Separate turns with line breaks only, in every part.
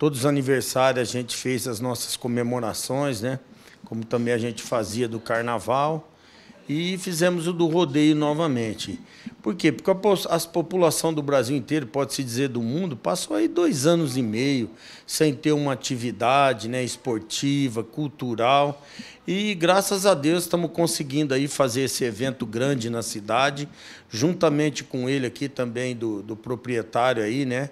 Todos os aniversários a gente fez as nossas comemorações, né? Como também a gente fazia do carnaval. E fizemos o do rodeio novamente. Por quê? Porque a população do Brasil inteiro, pode-se dizer do mundo, passou aí dois anos e meio sem ter uma atividade né, esportiva, cultural. E graças a Deus estamos conseguindo aí fazer esse evento grande na cidade, juntamente com ele aqui também do, do proprietário aí, né?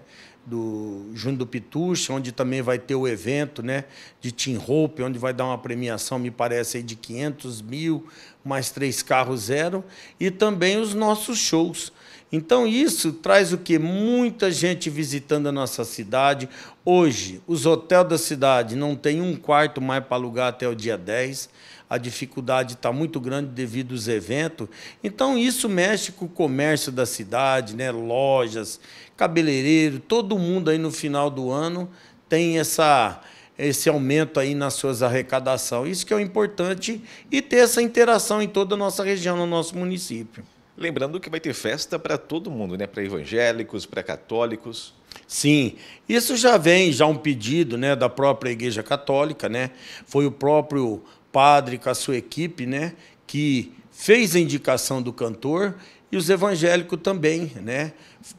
do Junto do Pitucha, onde também vai ter o evento né, de Team Hope, onde vai dar uma premiação, me parece, de 500 mil, mais três carros zero, e também os nossos shows. Então isso traz o que? Muita gente visitando a nossa cidade. Hoje, os hotéis da cidade não tem um quarto mais para alugar até o dia 10 a dificuldade está muito grande devido aos eventos. Então, isso mexe com o comércio da cidade, né? lojas, cabeleireiro, todo mundo aí no final do ano tem essa esse aumento aí nas suas arrecadações. Isso que é o importante e ter essa interação em toda a nossa região, no nosso município. Lembrando que vai ter festa para todo mundo, né? Para evangélicos, para católicos. Sim, isso já vem já um pedido, né, da própria Igreja Católica, né? Foi o próprio padre com a sua equipe, né, que fez a indicação do cantor e os evangélicos também, né?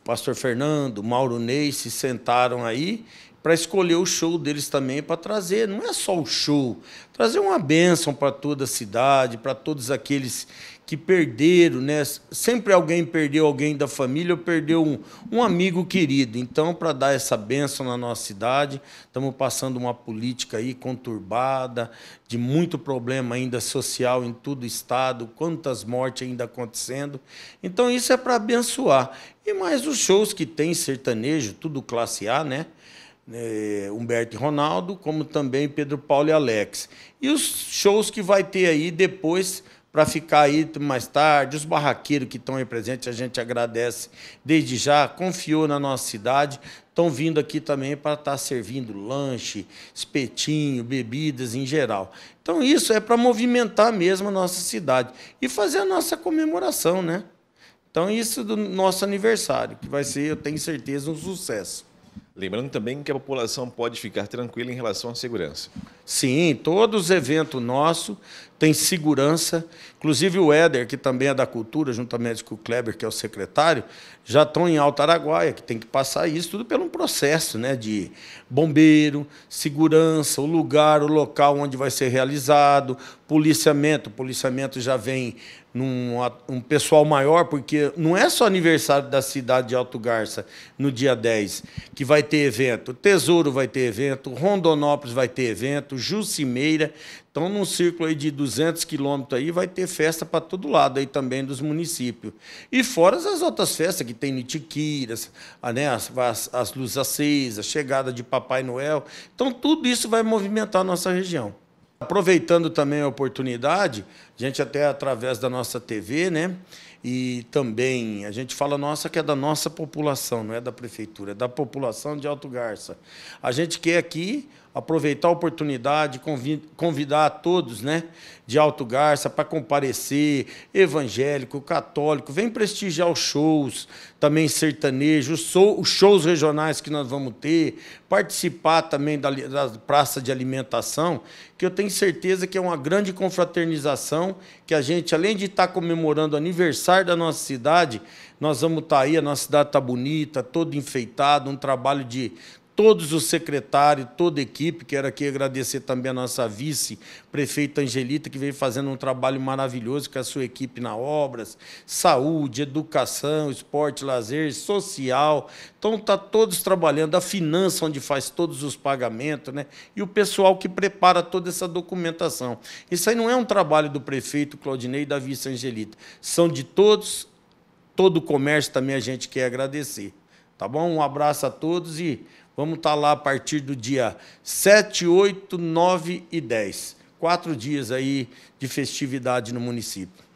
Pastor Fernando, Mauro Ney se sentaram aí para escolher o show deles também, para trazer, não é só o show, trazer uma bênção para toda a cidade, para todos aqueles que perderam, né? Sempre alguém perdeu alguém da família ou perdeu um, um amigo querido. Então, para dar essa bênção na nossa cidade, estamos passando uma política aí conturbada, de muito problema ainda social em todo o estado, quantas mortes ainda acontecendo. Então, isso é para abençoar. E mais os shows que tem sertanejo, tudo classe A, né? é, Humberto e Ronaldo, como também Pedro Paulo e Alex. E os shows que vai ter aí depois para ficar aí mais tarde. Os barraqueiros que estão aí presentes, a gente agradece desde já, confiou na nossa cidade. Estão vindo aqui também para estar tá servindo lanche, espetinho, bebidas em geral. Então, isso é para movimentar mesmo a nossa cidade e fazer a nossa comemoração, né? Então, isso do nosso aniversário, que vai ser, eu tenho certeza, um sucesso. Lembrando também que a população pode ficar tranquila em relação à segurança. Sim, todos os eventos nossos tem segurança. Inclusive o Éder, que também é da cultura, juntamente com o Kleber, que é o secretário, já estão em Alto Araguaia, que tem que passar isso tudo pelo um processo né, de bombeiro, segurança, o lugar, o local onde vai ser realizado, policiamento. O policiamento já vem num um pessoal maior, porque não é só aniversário da cidade de Alto Garça no dia 10 que vai ter evento. Tesouro vai ter evento, Rondonópolis vai ter evento, Jucimeira. Então, num círculo aí de 200 quilômetros aí, vai ter festa para todo lado aí também dos municípios. E fora as outras festas que tem Nitiquiras, né, as, as, as luzes acesas, chegada de Papai Noel. Então, tudo isso vai movimentar a nossa região. Aproveitando também a oportunidade, a gente até através da nossa TV, né? E também a gente fala nossa que é da nossa população, não é da prefeitura, é da população de Alto Garça. A gente quer aqui aproveitar a oportunidade, convidar a todos, né, de Alto Garça para comparecer, evangélico, católico, vem prestigiar os shows, também sertanejo, os shows regionais que nós vamos ter, participar também da, da praça de alimentação, que eu tenho tenho certeza que é uma grande confraternização, que a gente, além de estar tá comemorando o aniversário da nossa cidade, nós vamos estar tá aí, a nossa cidade está bonita, toda enfeitada, um trabalho de todos os secretários, toda a equipe. Quero aqui agradecer também a nossa vice, prefeita Angelita, que vem fazendo um trabalho maravilhoso com a sua equipe na obras, saúde, educação, esporte, lazer, social. Então está todos trabalhando, a finança onde faz todos os pagamentos, né? E o pessoal que prepara toda essa documentação. Isso aí não é um trabalho do prefeito Claudinei e da vice Angelita. São de todos, todo o comércio também a gente quer agradecer. Tá bom? Um abraço a todos e Vamos estar tá lá a partir do dia 7, 8, 9 e 10. Quatro dias aí de festividade no município.